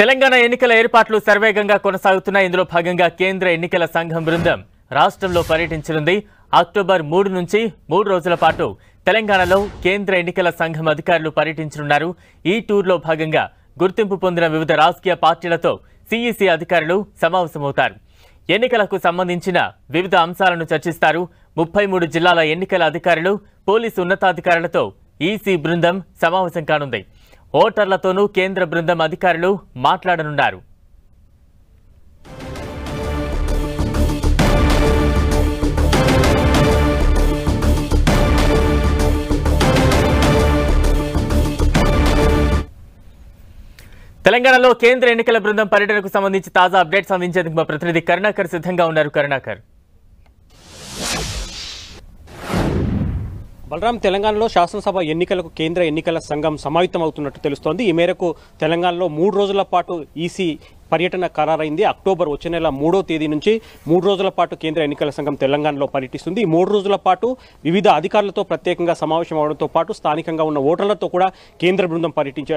తెలంగాణ ఎన్నికల ఏర్పాట్లు సర్వేగంగా కొనసాగుతున్నాయి ఇందులో భాగంగా కేంద్ర ఎన్నికల సంఘం బృందం రాష్ట్రంలో పర్యటించనుంది అక్టోబర్ మూడు నుంచి మూడు రోజుల పాటు తెలంగాణలో కేంద్ర ఎన్నికల సంఘం అధికారులు పర్యటించనున్నారు ఈ టూర్లో భాగంగా గుర్తింపు పొందిన వివిధ రాజకీయ పార్టీలతో సిఈసి అధికారులు సమావేశమవుతారు ఎన్నికలకు సంబంధించిన వివిధ అంశాలను చర్చిస్తారు ముప్పై మూడు జిల్లాల ఎన్నికల అధికారులు పోలీసు ఉన్నతాధికారులతో ఈసీ బృందం సమావేశం కానుంది ఓటర్లతోనూ కేంద్ర బృందం అధికారులు మాట్లాడనున్నారు తెలంగాణలో కేంద్ర ఎన్నికల బృందం పర్యటనకు సంబంధించి తాజా అప్డేట్స్ అందించేందుకు మా ప్రతినిధి కరుణాకర్ సిద్ధంగా ఉన్నారు కరుణాకర్ బలరాం తెలంగాణలో శాసనసభ ఎన్నికలకు కేంద్ర ఎన్నికల సంఘం అవుతున్నట్టు తెలుస్తోంది ఈ మేరకు తెలంగాణలో మూడు రోజుల పాటు ఈసీ పర్యటన ఖరారైంది అక్టోబర్ వచ్చే నెల మూడో తేదీ నుంచి మూడు రోజుల పాటు కేంద్ర ఎన్నికల సంఘం తెలంగాణలో పర్యటిస్తుంది ఈ మూడు రోజుల పాటు వివిధ అధికారులతో ప్రత్యేకంగా సమావేశం అవడంతో పాటు స్థానికంగా ఉన్న ఓటర్లతో కూడా కేంద్ర బృందం పర్యటించే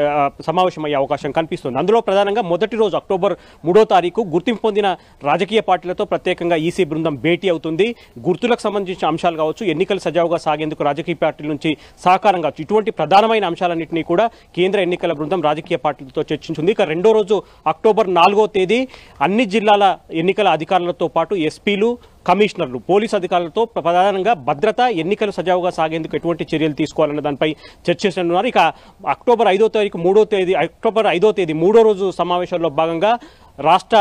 సమావేశమయ్యే అవకాశం కనిపిస్తుంది అందులో ప్రధానంగా మొదటి రోజు అక్టోబర్ మూడో తారీఖు గుర్తింపు పొందిన రాజకీయ పార్టీలతో ప్రత్యేకంగా ఈసీ బృందం భేటీ అవుతుంది గుర్తులకు సంబంధించిన అంశాలు కావచ్చు ఎన్నికలు సజావుగా సాగేందుకు రాజకీయ పార్టీల నుంచి సహకారం కావచ్చు ఇటువంటి ప్రధానమైన అంశాలన్నింటినీ కూడా కేంద్ర ఎన్నికల బృందం రాజకీయ పార్టీలతో చర్చించింది ఇక రెండో రోజు అక్టోబర్ నాలుగు నాలుగో తేదీ అన్ని జిల్లాల ఎన్నికల అధికారులతో పాటు ఎస్పీలు కమిషనర్లు పోలీస్ అధికారులతో ప్రధానంగా భద్రత ఎన్నికలు సజావుగా సాగేందుకు ఎటువంటి చర్యలు తీసుకోవాలన్న దానిపై చర్చిస్తున్నారు ఇక అక్టోబర్ ఐదో తారీఖు మూడో తేదీ అక్టోబర్ ఐదో తేదీ మూడో రోజు సమావేశంలో భాగంగా రాష్ట్ర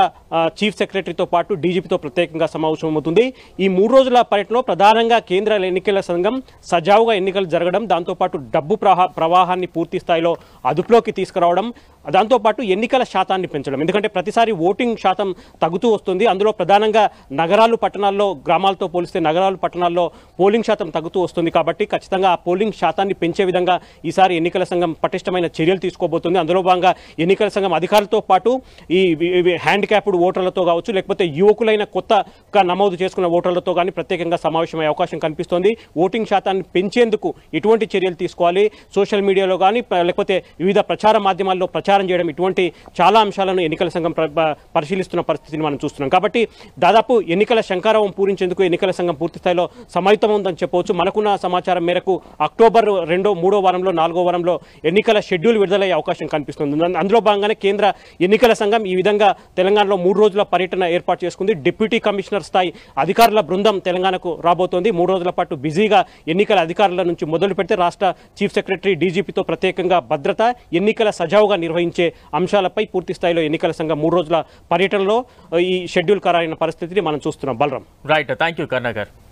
చీఫ్ సెక్రటరీతో పాటు డీజీపీతో ప్రత్యేకంగా సమావేశం అవుతుంది ఈ మూడు రోజుల పర్యటనలో ప్రధానంగా కేంద్ర ఎన్నికల సంఘం సజావుగా ఎన్నికలు జరగడం దాంతోపాటు డబ్బు ప్రవాహాన్ని పూర్తి స్థాయిలో అదుపులోకి తీసుకురావడం దాంతోపాటు ఎన్నికల శాతాన్ని పెంచడం ఎందుకంటే ప్రతిసారి ఓటింగ్ శాతం తగ్గుతూ వస్తుంది అందులో ప్రధానంగా నగరాలు పట్టణాల్లో గ్రామాలతో పోలిస్తే నగరాలు పట్టణాల్లో పోలింగ్ శాతం తగ్గుతూ వస్తుంది కాబట్టి ఖచ్చితంగా ఆ పోలింగ్ శాతాన్ని పెంచే విధంగా ఈసారి ఎన్నికల సంఘం పటిష్టమైన చర్యలు తీసుకోబోతుంది అందులో భాగంగా ఎన్నికల సంఘం అధికారులతో పాటు ఈ ఇవి హ్యాండిక్యాప్డ్ ఓటర్లతో కావచ్చు లేకపోతే యువకులైన కొత్తగా నమోదు చేసుకున్న ఓటర్లతో కానీ ప్రత్యేకంగా సమావేశమయ్యే అవకాశం కనిపిస్తోంది ఓటింగ్ శాతాన్ని పెంచేందుకు ఎటువంటి చర్యలు తీసుకోవాలి సోషల్ మీడియాలో కానీ లేకపోతే వివిధ ప్రచార మాధ్యమాల్లో ప్రచారం చేయడం ఇటువంటి చాలా అంశాలను ఎన్నికల సంఘం పరిశీలిస్తున్న పరిస్థితిని మనం చూస్తున్నాం కాబట్టి దాదాపు ఎన్నికల శంకారావం పూరించేందుకు ఎన్నికల సంఘం పూర్తి స్థాయిలో ఉందని చెప్పవచ్చు మనకున్న సమాచారం మేరకు అక్టోబర్ రెండో మూడో వారంలో నాలుగో వారంలో ఎన్నికల షెడ్యూల్ విడుదలయ్యే అవకాశం కనిపిస్తుంది అందులో భాగంగానే కేంద్ర ఎన్నికల సంఘం ఈ విధంగా తెలంగాణలో మూడు రోజుల పర్యటన ఏర్పాటు చేసుకుంది డిప్యూటీ కమిషనర్ స్థాయి అధికారుల బృందం తెలంగాణకు రాబోతోంది మూడు రోజుల పాటు బిజీగా ఎన్నికల అధికారుల నుంచి మొదలు పెడితే రాష్ట్ర చీఫ్ సెక్రటరీ డీజీపీతో ప్రత్యేకంగా భద్రత ఎన్నికల సజావుగా నిర్వహించే అంశాలపై పూర్తి స్థాయిలో ఎన్నికల సంఘం మూడు రోజుల పర్యటనలో ఈ షెడ్యూల్ ఖరారైన పరిస్థితిని మనం చూస్తున్నాం బలరాం రైట్ థ్యాంక్ యూ కర్ణాగర్